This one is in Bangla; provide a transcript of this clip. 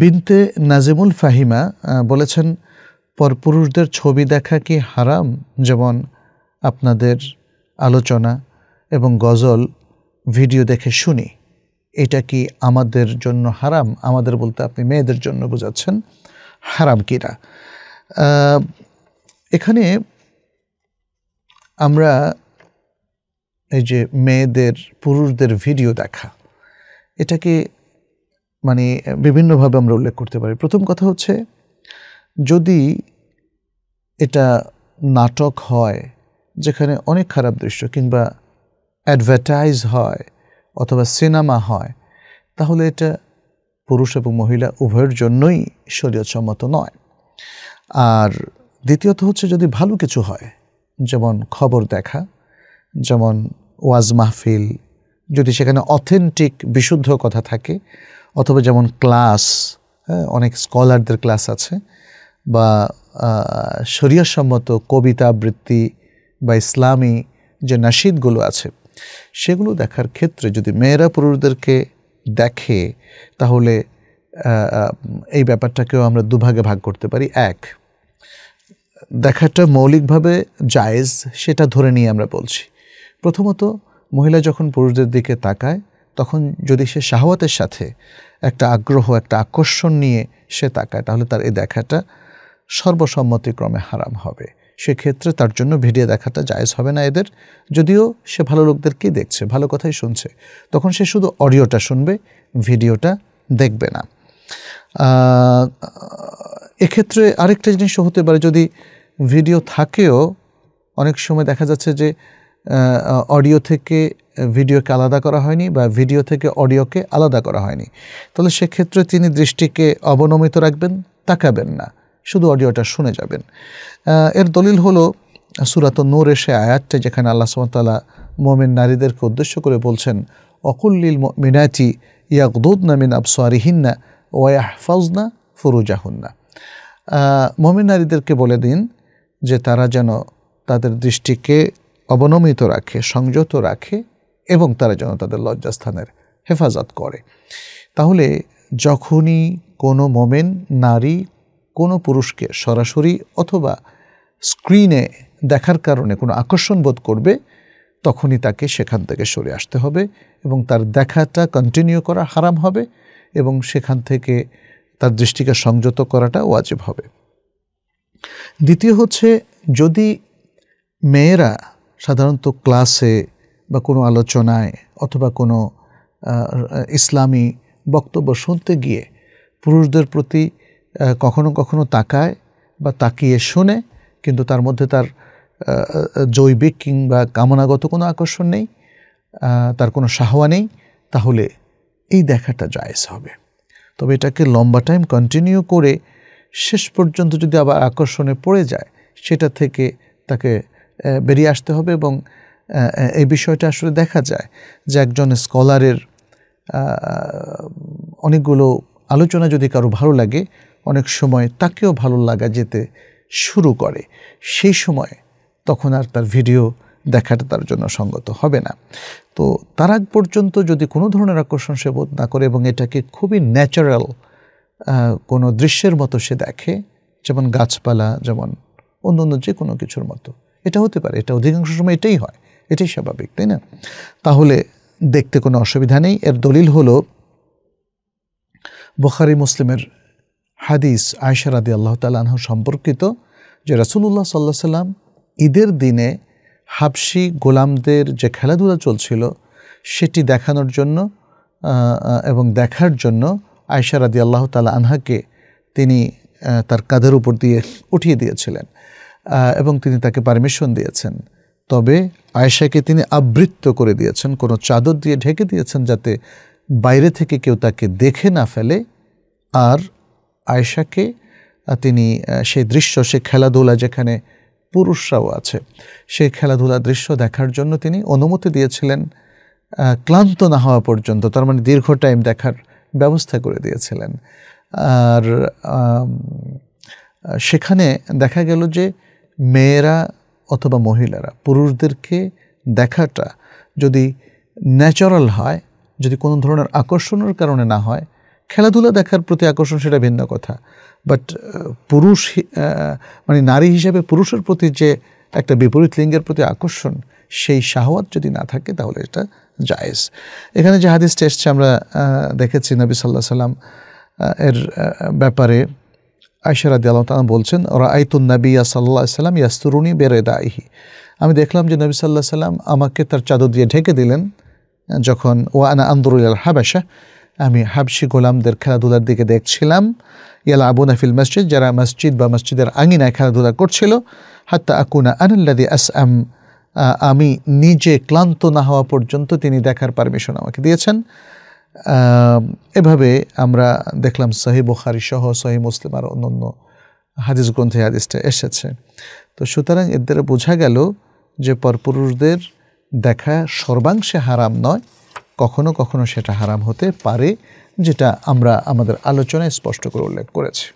বিনতে নাজিমুল ফাহিমা বলেছেন পরপুরুষদের ছবি দেখা কি হারাম যেমন আপনাদের আলোচনা এবং গজল ভিডিও দেখে শুনি এটা কি আমাদের জন্য হারাম আমাদের বলতে আপনি মেয়েদের জন্য বোঝাচ্ছেন হারাম কিরা এখানে আমরা এই যে মেয়েদের পুরুষদের ভিডিও দেখা এটাকে মানে বিভিন্নভাবে আমরা উল্লেখ করতে পারি প্রথম কথা হচ্ছে যদি এটা নাটক হয় যেখানে অনেক খারাপ দৃশ্য কিংবা অ্যাডভার্টাইজ হয় অথবা সিনেমা হয় তাহলে এটা পুরুষ এবং মহিলা উভয়ের জন্যই সম্মত নয় আর দ্বিতীয়ত হচ্ছে যদি ভালো কিছু হয় যেমন খবর দেখা যেমন ওয়াজ মাহফিল যদি সেখানে অথেন্টিক বিশুদ্ধ কথা থাকে অথবা যেমন ক্লাস হ্যাঁ, অনেক স্কলারদের ক্লাস আছে বা শরীয়সম্মত কবিতা আবৃত্তি বা ইসলামী যে নাসিদগুলো আছে সেগুলো দেখার ক্ষেত্রে যদি মেয়েরা পুরুষদেরকে দেখে তাহলে এই ব্যাপারটাকেও আমরা দুভাগে ভাগ করতে পারি এক দেখাটা মৌলিকভাবে জায়েজ সেটা ধরে নিয়ে আমরা বলছি প্রথমত মহিলা যখন পুরুষদের দিকে তাকায় তখন যদি সে শাহওয়াতের সাথে একটা আগ্রহ একটা আকর্ষণ নিয়ে সে তাকায় তাহলে তার এই দেখাটা সর্বসম্মতিক্রমে হারাম হবে সেক্ষেত্রে তার জন্য ভিডিও দেখাটা জায়জ হবে না এদের যদিও সে ভালো লোকদেরকেই দেখছে ভালো কথাই শুনছে তখন সে শুধু অডিওটা শুনবে ভিডিওটা দেখবে না এক্ষেত্রে আরেকটা জিনিসও হতে পারে যদি ভিডিও থাকেও অনেক সময় দেখা যাচ্ছে যে অডিও থেকে ভিডিওকে আলাদা করা হয়নি বা ভিডিও থেকে অডিওকে আলাদা করা হয়নি তাহলে সেক্ষেত্রে তিনি দৃষ্টিকে অবনমিত রাখবেন তাকাবেন না শুধু অডিওটা শুনে যাবেন এর দলিল হলো সুরাত নূর এসে আয়াতটা যেখানে আল্লাহ সুমতালা মোমেন নারীদেরকে উদ্দেশ্য করে বলছেন অকুল্লিল মিনাতি ইয়াকুদনা মিন আবসোয়ারিহিন্না ওয়াহফাজনা ফুরুজাহুন্না মোমেন নারীদেরকে বলে দিন যে তারা যেন তাদের দৃষ্টিকে অবনমিত রাখে সংযত রাখে এবং তারা যেন তাদের লজ্জাস্থানের হেফাজত করে তাহলে যখনই কোনো মোমেন নারী কোনো পুরুষকে সরাসরি অথবা স্ক্রিনে দেখার কারণে কোনো আকর্ষণ বোধ করবে তখনই তাকে সেখান থেকে সরে আসতে হবে এবং তার দেখাটা কন্টিনিউ করা হারাম হবে এবং সেখান থেকে তার দৃষ্টিকে সংযত করাটা ওয়াজিব হবে দ্বিতীয় হচ্ছে যদি মেয়েরা সাধারণত ক্লাসে বা কোনো আলোচনায় অথবা কোনো ইসলামী বক্তব্য শুনতে গিয়ে পুরুষদের প্রতি কখনো কখনো তাকায় বা তাকিয়ে শোনে কিন্তু তার মধ্যে তার জৈবিক কিংবা কামনাগত কোনো আকর্ষণ নেই তার কোনো সাহওয়া নেই তাহলে এই দেখাটা জায়জ হবে তবে এটাকে লম্বা টাইম কন্টিনিউ করে শেষ পর্যন্ত যদি আবার আকর্ষণে পড়ে যায় সেটা থেকে তাকে বেরিয়ে আসতে হবে এবং এই বিষয়টা আসলে দেখা যায় যে একজন স্কলারের অনেকগুলো আলোচনা যদি কারো ভালো লাগে অনেক সময় তাকেও ভালো লাগা যেতে শুরু করে সেই সময় তখন আর তার ভিডিও দেখাটা তার জন্য সঙ্গত হবে না তো তার আগ পর্যন্ত যদি কোনো ধরনের আকর্ষণ সে বোধ না করে এবং এটাকে খুবই ন্যাচারাল কোনো দৃশ্যের মতো সে দেখে যেমন গাছপালা যেমন অন্য অন্য যে কোনো কিছুর মতো এটা হতে পারে এটা অধিকাংশ সময় এটাই হয় এটাই স্বাভাবিক তাই না তাহলে দেখতে কোনো অসুবিধা নেই এর দলিল হলো বখারি মুসলিমের হাদিস আয়সার আদি আল্লাহ তালহ সম্পর্কিত যে রাসুলুল্লাহ সাল্লাহ সাল্লাম ঈদের দিনে হাবসি গোলামদের যে খেলাধুলা চলছিল সেটি দেখানোর জন্য এবং দেখার জন্য আয়সার আদি আল্লাহ তালা আনহাকে তিনি তার কাঁধের উপর দিয়ে উঠিয়ে দিয়েছিলেন এবং তিনি তাকে পারমিশন দিয়েছেন তবে আয়েশাকে তিনি আবৃত্ত করে দিয়েছেন কোনো চাদর দিয়ে ঢেকে দিয়েছেন যাতে বাইরে থেকে কেউ তাকে দেখে না ফেলে আর আয়েশাকে তিনি সেই দৃশ্য সে খেলাধুলা যেখানে পুরুষরাও আছে সেই খেলাধুলা দৃশ্য দেখার জন্য তিনি অনুমতি দিয়েছিলেন ক্লান্ত না হওয়া পর্যন্ত তার মানে দীর্ঘ টাইম দেখার ব্যবস্থা করে দিয়েছিলেন আর সেখানে দেখা গেল যে মেয়েরা অথবা মহিলারা পুরুষদেরকে দেখাটা যদি ন্যাচারাল হয় যদি কোনো ধরনের আকর্ষণের কারণে না হয় খেলাধুলা দেখার প্রতি আকর্ষণ সেটা ভিন্ন কথা বাট পুরুষ মানে নারী হিসাবে পুরুষের প্রতি যে একটা বিপরীত লিঙ্গের প্রতি আকর্ষণ সেই সাহওয়াত যদি না থাকে তাহলে এটা জায়েজ এখানে যে হাদিস এসছে আমরা দেখেছি নবী সাল্লাহ সাল্লাম এর ব্যাপারে আয়সারা দিয়াল বলছেন আইতুন নবিয়া সাল্লা সাল্লাম ইয়াস্তুরুনি বেরে দাইহি আমি দেখলাম যে নবী সাল্লাহ সাল্লাম আমাকে তার চাদর দিয়ে ঢেকে দিলেন যখন ও আনা আন্দরুল হাবাসা আমি হাবসি গোলামদের খেলাধুলার দিকে দেখছিলাম ইয়ালা আবু নাফিল মসজিদ যারা মসজিদ বা মসজিদের আঙিনায় খেলাধুলা করছিল হাত্তা আকুনা আনুল্লাদি আস আম আমি নিজে ক্লান্ত না হওয়া পর্যন্ত তিনি দেখার পারমিশন আমাকে দিয়েছেন এভাবে আমরা দেখলাম সহি বুখারি সহ সহি মুসলিম আর অন্যান্য হাদিস গ্রন্থে হাদিসটা এসেছে তো সুতরাং এর দ্বারা বোঝা গেল যে পরপুরুষদের দেখা সর্বাংশে হারাম নয় কখনো কখনো সেটা হারাম হতে পারে যেটা আমরা আমাদের আলোচনায় স্পষ্ট করে উল্লেখ করেছি